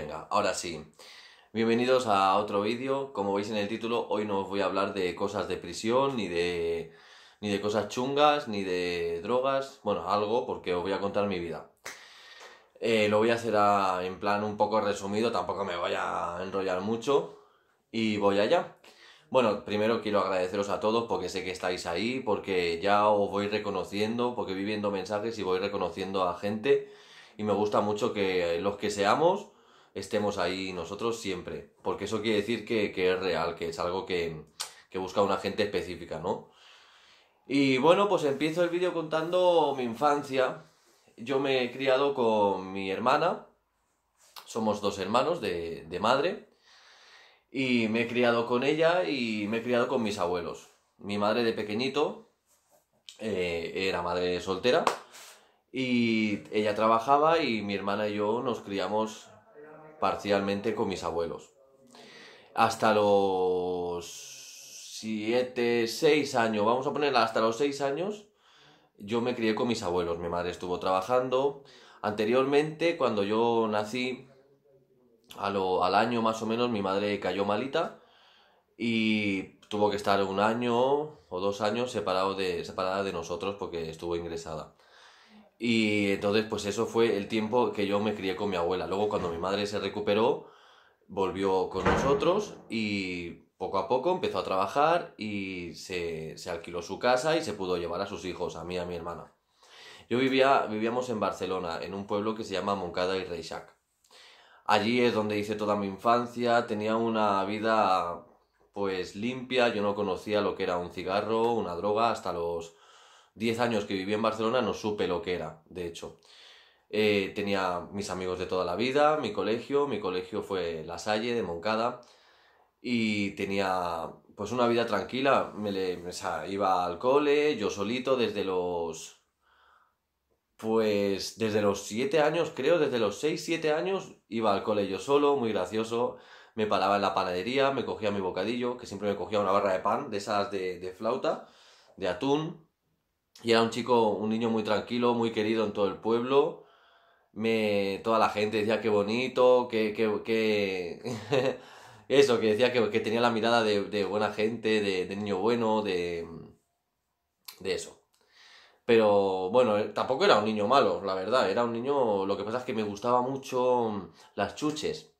Venga, ahora sí. Bienvenidos a otro vídeo. Como veis en el título, hoy no os voy a hablar de cosas de prisión, ni de, ni de cosas chungas, ni de drogas. Bueno, algo, porque os voy a contar mi vida. Eh, lo voy a hacer en plan un poco resumido, tampoco me voy a enrollar mucho. Y voy allá. Bueno, primero quiero agradeceros a todos porque sé que estáis ahí, porque ya os voy reconociendo, porque voy viendo mensajes y voy reconociendo a gente. Y me gusta mucho que los que seamos estemos ahí nosotros siempre. Porque eso quiere decir que, es real, que es algo que, busca una gente específica, ¿no? Y bueno, pues empiezo el vídeo contando mi infancia. Yo me he criado con mi hermana. Somos dos hermanos de, de madre. Y me he criado con ella y me he criado con mis abuelos. Mi madre de pequeñito eh, era madre soltera. Y ella trabajaba y mi hermana y yo nos criamos parcialmente con mis abuelos. Hasta los 7, 6 años, vamos a ponerla hasta los 6 años, yo me crié con mis abuelos. Mi madre estuvo trabajando. Anteriormente, cuando yo nací, a al año más o menos, mi madre cayó malita y tuvo que estar un año o dos años separado de, separada de nosotros porque estuvo ingresada. Y entonces, pues eso fue el tiempo que yo me crié con mi abuela. Luego, cuando mi madre se recuperó, volvió con nosotros y poco a poco empezó a trabajar y se, se alquiló su casa y se pudo llevar a sus hijos, a mí y a mi hermana. Yo vivía, vivíamos en Barcelona, en un pueblo que se llama Moncada y Reixac. Allí es donde hice toda mi infancia, tenía una vida pues limpia, yo no conocía lo que era un cigarro, una droga, hasta los 10 años que viví en Barcelona no supe lo que era, de hecho. Eh, tenía mis amigos de toda la vida, mi colegio, mi colegio fue La Salle de Moncada y tenía pues una vida tranquila, me iba al cole yo solito desde los pues desde los 7 años, creo, desde los 6, 7 años iba al cole yo solo, muy gracioso, me paraba en la panadería, me cogía mi bocadillo, que siempre me cogía una barra de pan, de esas de flauta, de atún, y era un chico, un niño muy tranquilo, muy querido en todo el pueblo. Me, toda la gente decía que bonito, que... Eso, que decía que, tenía la mirada de, buena gente, de, niño bueno, de... De eso. Pero bueno, eh, tampoco era un niño malo, la verdad. Era un niño... Lo que pasa es que me gustaba mucho mm, las chuches.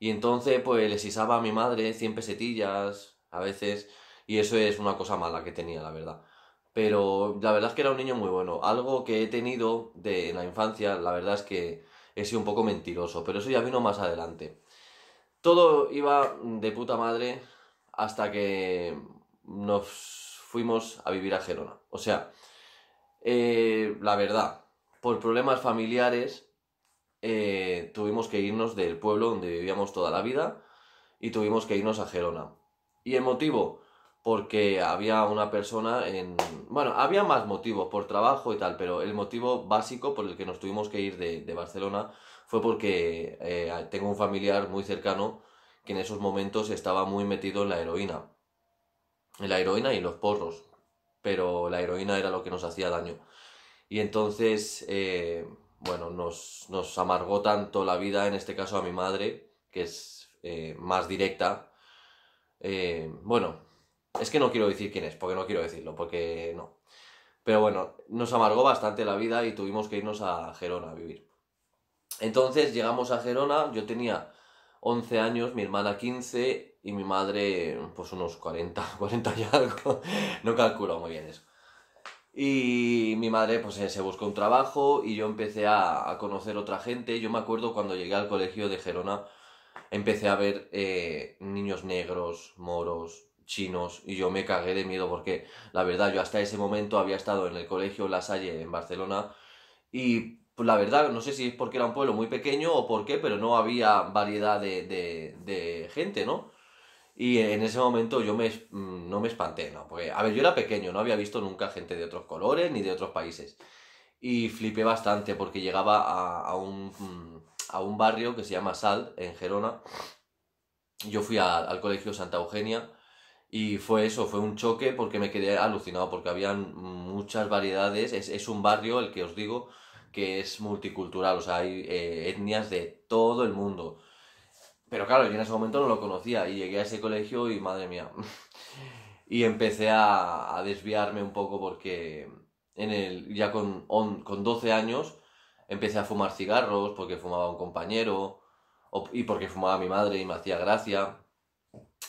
Y entonces pues les hisaba a mi madre 100 pesetillas a veces. Y eso es una cosa mala que tenía, la verdad pero la verdad es que era un niño muy bueno. Algo que he tenido de la infancia, la verdad es que he sido un poco mentiroso, pero eso ya vino más adelante. Todo iba de puta madre hasta que nos fuimos a vivir a Gerona. O sea, eh, la verdad, por problemas familiares eh, tuvimos que irnos del pueblo donde vivíamos toda la vida y tuvimos que irnos a Gerona. ¿Y el motivo? porque había una persona en... Bueno, había más motivos por trabajo y tal, pero el motivo básico por el que nos tuvimos que ir de, Barcelona fue porque eh, tengo un familiar muy cercano que en esos momentos estaba muy metido en la heroína. En la heroína y los porros, pero la heroína era lo que nos hacía daño. Y entonces, eh, bueno, nos, nos, amargó tanto la vida, en este caso a mi madre, que es eh, más directa. bueno, es que no quiero decir quién es, porque no quiero decirlo, porque no. Pero bueno, nos amargó bastante la vida y tuvimos que irnos a Gerona a vivir. Entonces llegamos a Gerona, yo tenía 11 años, mi hermana 15 y mi madre pues unos 40, 40 y algo. no calculo muy bien eso. Y mi madre pues eh, se buscó un trabajo y yo empecé a, a conocer otra gente. Yo me acuerdo cuando llegué al colegio de Gerona, empecé a ver eh, niños negros, moros, chinos y yo me cagué de miedo porque la verdad yo hasta ese momento había estado en el colegio La Salle en Barcelona y pues, la verdad no sé si es porque era un pueblo muy pequeño o por qué, pero no había variedad de, de, gente, ¿no? Y en ese momento yo me, mm, no me espanté, ¿no? Porque, a ver, yo era pequeño, no había visto nunca gente de otros colores ni de otros países. Y flipé bastante porque llegaba a, un, mm, a un barrio que se llama Sal, en Gerona. Yo fui al colegio Santa Eugenia y fue eso, fue un choque porque me quedé alucinado, porque habían muchas variedades. Es, es un barrio, el que os digo, que es multicultural, o sea, hay eh, etnias de todo el mundo. Pero claro, yo en ese momento no lo conocía y llegué a ese colegio y madre mía. y empecé a, desviarme un poco porque en el, ya con, con 12 años empecé a fumar cigarros porque fumaba un compañero y porque fumaba mi madre y me hacía gracia.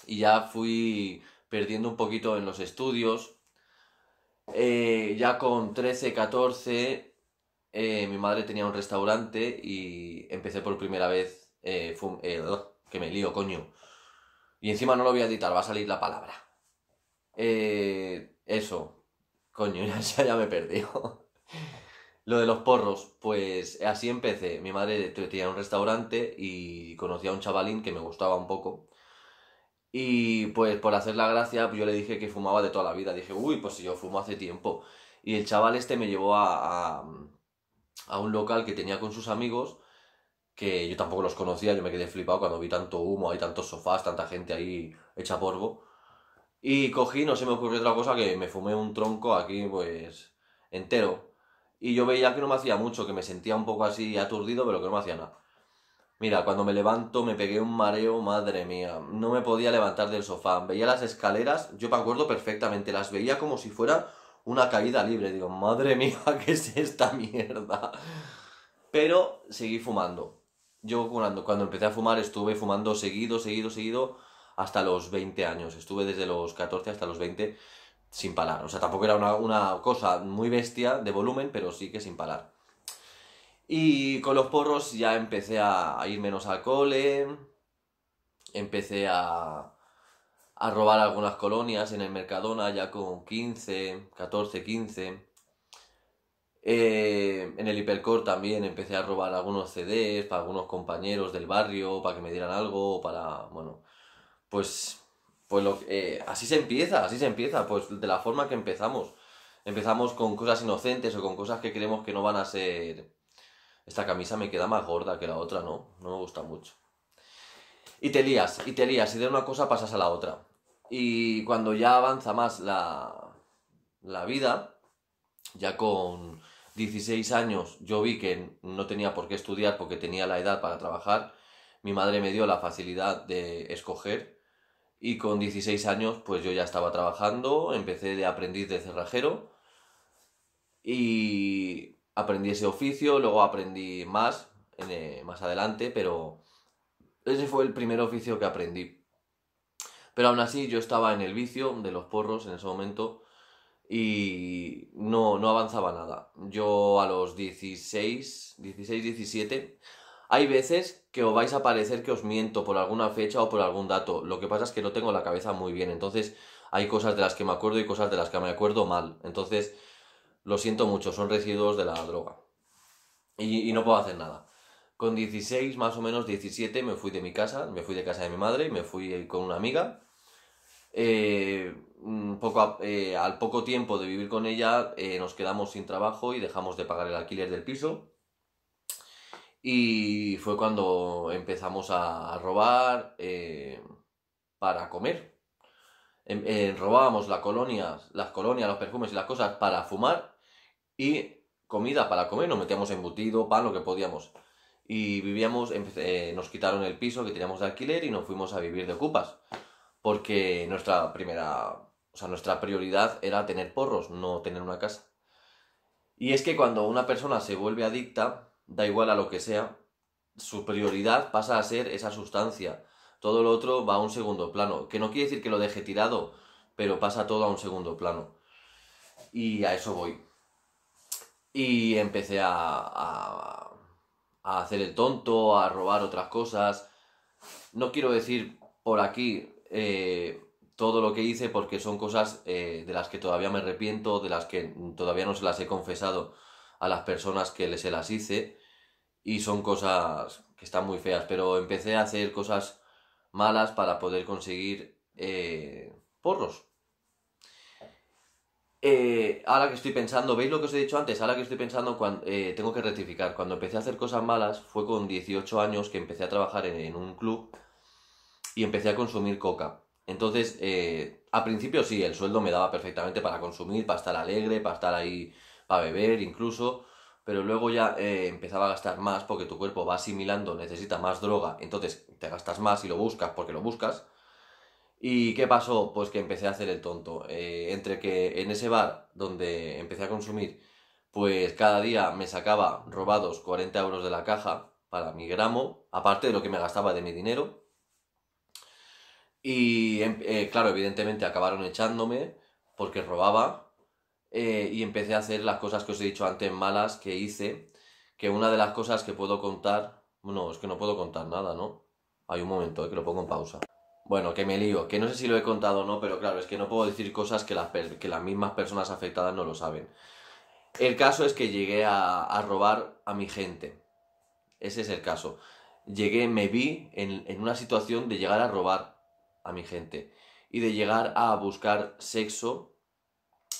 Y ya fui perdiendo un poquito en los estudios. Eh, ya con 13, 14, eh, mi madre tenía un restaurante y empecé por primera vez eh, que me lío, coño. Y encima no lo voy a editar, va a salir la palabra. eso, coño, ya, me me perdido, Lo de los porros, pues así empecé. Mi madre tenía un restaurante y conocía a un chavalín que me gustaba un poco. Y pues por hacer la gracia, pues, yo le dije que fumaba de toda la vida. Dije, uy, pues si yo fumo hace tiempo. Y el chaval este me llevó a, a, un local que tenía con sus amigos, que yo tampoco los conocía, yo me quedé flipado cuando vi tanto humo, hay tantos sofás, tanta gente ahí hecha porbo Y cogí, no se me ocurrió otra cosa que me fumé un tronco aquí, pues, entero. Y yo veía que no me hacía mucho, que me sentía un poco así aturdido, pero que no me hacía nada. Mira, cuando me levanto me pegué un mareo, madre mía. No me podía levantar del sofá. Veía las escaleras, yo me acuerdo perfectamente, las veía como si fuera una caída libre. Digo, madre mía, ¿qué es esta mierda? Pero seguí fumando. Yo cuando, cuando empecé a fumar estuve fumando seguido, seguido, seguido, hasta los 20 años. Estuve desde los 14 hasta los 20 sin parar. O sea, tampoco era una, una cosa muy bestia de volumen, pero sí que sin parar. Y con los porros ya empecé a, ir menos al cole, empecé a, a robar algunas colonias en el Mercadona ya con 15, 14, 15. en el Hipercore también empecé a robar algunos CDs para algunos compañeros del barrio, para que me dieran algo, para, bueno, pues, pues lo, eh, así se empieza, así se empieza, pues de la forma que empezamos. Empezamos con cosas inocentes o con cosas que creemos que no van a ser esta camisa me queda más gorda que la otra, ¿no? No me gusta mucho. Y te lías, y te lías, y de una cosa pasas a la otra. Y cuando ya avanza más la, vida, ya con 16 años yo vi que no tenía por qué estudiar porque tenía la edad para trabajar. Mi madre me dio la facilidad de escoger y con 16 años pues yo ya estaba trabajando, empecé de aprendiz de cerrajero y aprendí ese oficio, luego aprendí más, eh, más adelante, pero ese fue el primer oficio que aprendí. Pero aún así yo estaba en el vicio de los porros en ese momento y no, no avanzaba nada. Yo a los 16, 16, 17, hay veces que os vais a parecer que os miento por alguna fecha o por algún dato. Lo que pasa es que no tengo la cabeza muy bien, entonces hay cosas de las que me acuerdo y cosas de las que me acuerdo mal. Entonces lo siento mucho, son residuos de la droga. Y, no puedo hacer nada. Con 16, más o menos 17, me fui de mi casa, me fui de casa de mi madre, y me fui eh, con una amiga. Eh, mm, poco eh, al poco tiempo de vivir con ella nos quedamos sin trabajo y dejamos de pagar el alquiler del piso. Y fue cuando empezamos a, robar para comer em, robábamos las colonias las colonias, los perfumes y las cosas para fumar y comida para comer, nos metíamos embutido, pan, lo que podíamos. Y vivíamos, eh, nos quitaron el piso que teníamos de alquiler y nos fuimos a vivir de ocupas. Porque nuestra primera, o sea, nuestra prioridad era tener porros, no tener una casa. Y es que cuando una persona se vuelve adicta, da igual a lo que sea, su prioridad pasa a ser esa sustancia. Todo lo otro va a un segundo plano. Que no quiere decir que lo deje tirado, pero pasa todo a un segundo plano. Y a eso voy. Y empecé a, a, hacer el tonto, a robar otras cosas. No quiero decir por aquí eh, todo lo que hice porque son cosas eh, de las que todavía me arrepiento, de las que todavía no se las he confesado a las personas que se las hice y son cosas que están muy feas, pero empecé a hacer cosas malas para poder conseguir eh, porros. Eh, ahora que estoy pensando, ¿veis lo que os he dicho antes? Ahora que estoy pensando, cuando, eh, tengo que rectificar. Cuando empecé a hacer cosas malas fue con 18 años que empecé a trabajar en, un club y empecé a consumir coca. Entonces, eh, a principio sí, el sueldo me daba perfectamente para consumir, para estar alegre, para estar ahí, para beber incluso, pero luego ya eh, empezaba a gastar más porque tu cuerpo va asimilando, necesita más droga, entonces te gastas más y lo buscas porque lo buscas ¿Y qué pasó? Pues que empecé a hacer el tonto. Eh, entre que en ese bar donde empecé a consumir, pues cada día me sacaba robados 40 euros de la caja para mi gramo, aparte de lo que me gastaba de mi dinero. Y em, eh, claro, evidentemente acabaron echándome porque robaba eh, y empecé a hacer las cosas que os he dicho antes malas que hice, que una de las cosas que puedo contar, no, es que no puedo contar nada, ¿no? Hay un momento eh, que lo pongo en pausa. Bueno, que me lío, que no sé si lo he contado o no, pero claro, es que no puedo decir cosas que las, que las mismas personas afectadas no lo saben. El caso es que llegué a, a robar a mi gente. Ese es el caso. Llegué, me vi en, en una situación de llegar a robar a mi gente y de llegar a buscar sexo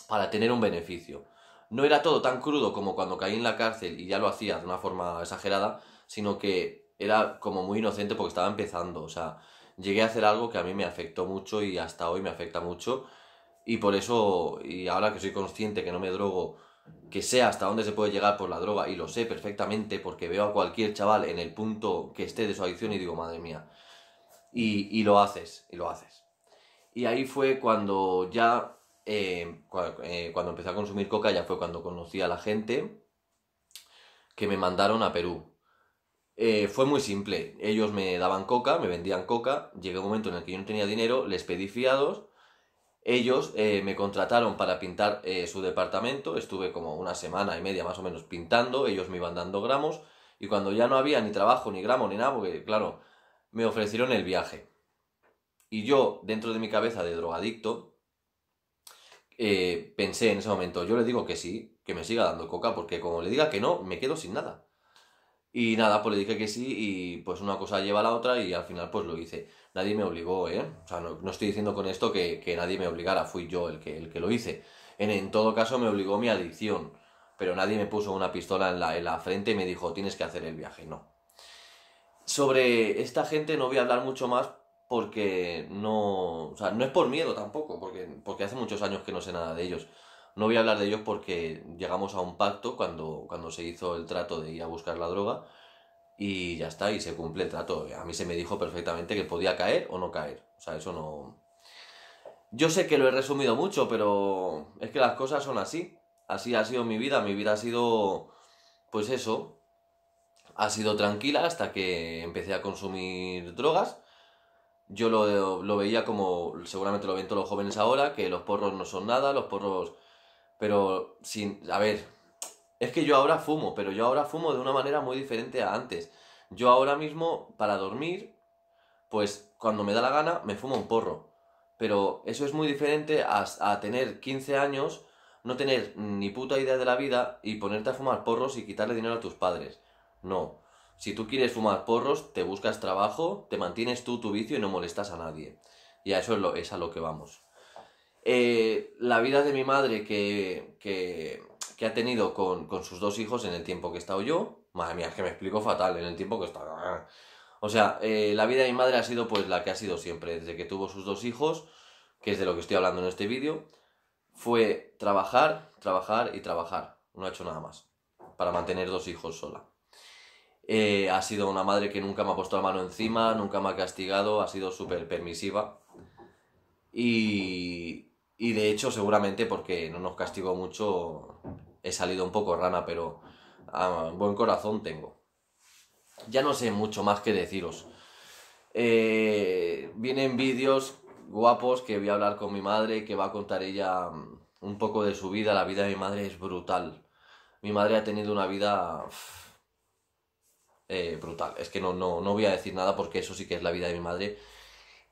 para tener un beneficio. No era todo tan crudo como cuando caí en la cárcel y ya lo hacía de una forma exagerada, sino que era como muy inocente porque estaba empezando. O sea, llegué a hacer algo que a mí me afectó mucho y hasta hoy me afecta mucho. Y por eso, y ahora que soy consciente que no me drogo, que sé hasta dónde se puede llegar por la droga, y lo sé perfectamente porque veo a cualquier chaval en el punto que esté de su adicción y digo, madre mía, y, lo haces, y lo haces. Y ahí fue cuando ya, eh, eh, cuando empecé a consumir coca, ya fue cuando conocí a la gente que me mandaron a Perú eh, fue muy simple. Ellos me daban coca, me vendían coca. Llegué un momento en el que yo no tenía dinero, les pedí fiados. Ellos eh, me contrataron para pintar eh, su departamento. Estuve como una semana y media más o menos pintando. Ellos me iban dando gramos. Y cuando ya no había ni trabajo, ni gramo, ni nada, porque claro, me ofrecieron el viaje. Y yo, dentro de mi cabeza de drogadicto, pensé en ese momento, yo le digo que sí, que me siga dando coca, porque como le diga que no, me quedo sin nada. Y nada, pues le dije que sí y pues una cosa lleva a la otra y al final pues lo hice. Nadie me obligó, ¿eh? O sea, no, estoy diciendo con esto que, nadie me obligara, fui yo el que, el que lo hice. En, todo caso me obligó mi adicción, pero nadie me puso una pistola en la, en la frente y me dijo tienes que hacer el viaje, no. Sobre esta gente no voy a hablar mucho más porque no... O sea, no es por miedo tampoco, porque, porque hace muchos años que no sé nada de ellos. No voy a hablar de ellos porque llegamos a un pacto cuando, cuando se hizo el trato de ir a buscar la droga y ya está, y se cumple el trato. A mí se me dijo perfectamente que podía caer o no caer. O sea, eso no... Yo sé que lo he resumido mucho, pero es que las cosas son así. Así ha sido mi vida. Mi vida ha sido, pues eso, ha sido tranquila hasta que empecé a consumir drogas. Yo lo, lo veía como seguramente lo ven todos los jóvenes ahora, que los porros no son nada, los porros pero sin, a ver, es que yo ahora fumo, pero yo ahora fumo de una manera muy diferente a antes. Yo ahora mismo, para dormir, pues cuando me da la gana, me fumo un porro. Pero eso es muy diferente a, tener 15 años, no tener ni puta idea de la vida y ponerte a fumar porros y quitarle dinero a tus padres. No. Si tú quieres fumar porros, te buscas trabajo, te mantienes tú tu vicio y no molestas a nadie. Y a eso es a lo que vamos. Eh, la vida de mi madre que, que, ha tenido con, sus dos hijos en el tiempo que he estado yo. Madre mía, es que me explico fatal, en el tiempo que he estado. Ah. O sea, eh, la vida de mi madre ha sido pues la que ha sido siempre, desde que tuvo sus dos hijos, que es de lo que estoy hablando en este vídeo, fue trabajar, trabajar y trabajar. No ha hecho nada más para mantener dos hijos sola. Eh, ha sido una madre que nunca me ha puesto la mano encima, nunca me ha castigado, ha sido súper permisiva. Y, y de hecho, seguramente porque no nos castigo mucho, he salido un poco rana, pero buen corazón tengo. Ya no sé mucho más que deciros. Eh, vienen vídeos guapos que voy a hablar con mi madre, que va a contar ella mm, un poco de su vida. La vida de mi madre es brutal. Mi madre ha tenido una vida eh, brutal. Es que no, no, no voy a decir nada porque eso sí que es la vida de mi madre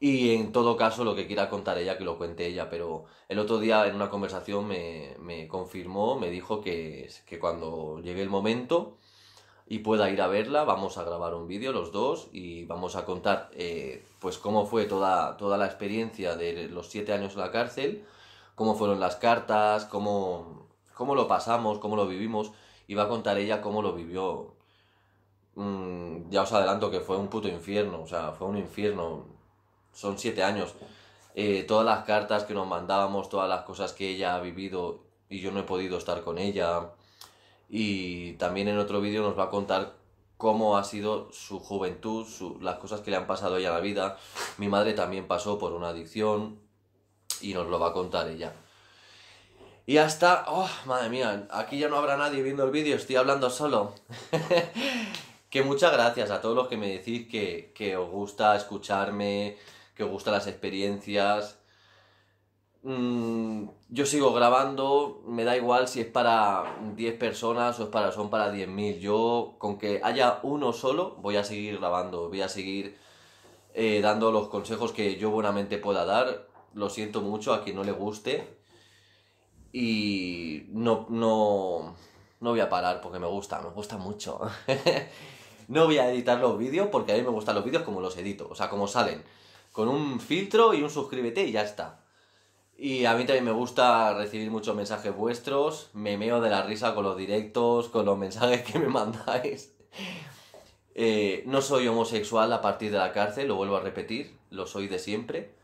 y en todo caso, lo que quiera contar ella, que lo cuente ella. Pero el otro día en una conversación me, confirmó, me dijo que, cuando llegue el momento y pueda ir a verla, vamos a grabar un vídeo los dos y vamos a contar eh, pues cómo fue toda, toda la experiencia de los siete años en la cárcel, cómo fueron las cartas, cómo, cómo lo pasamos, cómo lo vivimos. Y va a contar ella cómo lo vivió. Mm, ya os adelanto que fue un puto infierno, o sea, fue un infierno son siete años. Eh, todas las cartas que nos mandábamos, todas las cosas que ella ha vivido y yo no he podido estar con ella. Y también en otro vídeo nos va a contar cómo ha sido su juventud, las cosas que le han pasado a ella en la vida. Mi madre también pasó por una adicción y nos lo va a contar ella. Y hasta... ¡Oh, madre mía! Aquí ya no habrá nadie viendo el vídeo, estoy hablando solo. que muchas gracias a todos los que me decís que, que os gusta escucharme, que os gustan las experiencias. Mm, yo sigo grabando, me da igual si es para 10 personas o es para, son para 10.000. Yo, con que haya uno solo, voy a seguir grabando, voy a seguir eh, dando los consejos que yo buenamente pueda dar. Lo siento mucho a quien no le guste. Y no, no, no voy a parar porque me gusta, me gusta mucho. no voy a editar los vídeos porque a mí me gustan los vídeos como los edito, o sea, como salen con un filtro y un suscríbete y ya está. Y a mí también me gusta recibir muchos mensajes vuestros, me meo de la risa con los directos, con los mensajes que me mandáis. Eh, no soy homosexual a partir de la cárcel, lo vuelvo a repetir, lo soy de siempre.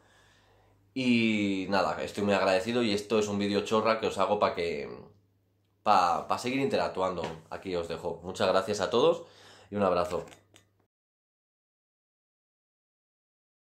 Y nada, estoy muy agradecido y esto es un vídeo chorra que os hago para que... para seguir interactuando. Aquí os dejo. Muchas gracias a todos y un abrazo.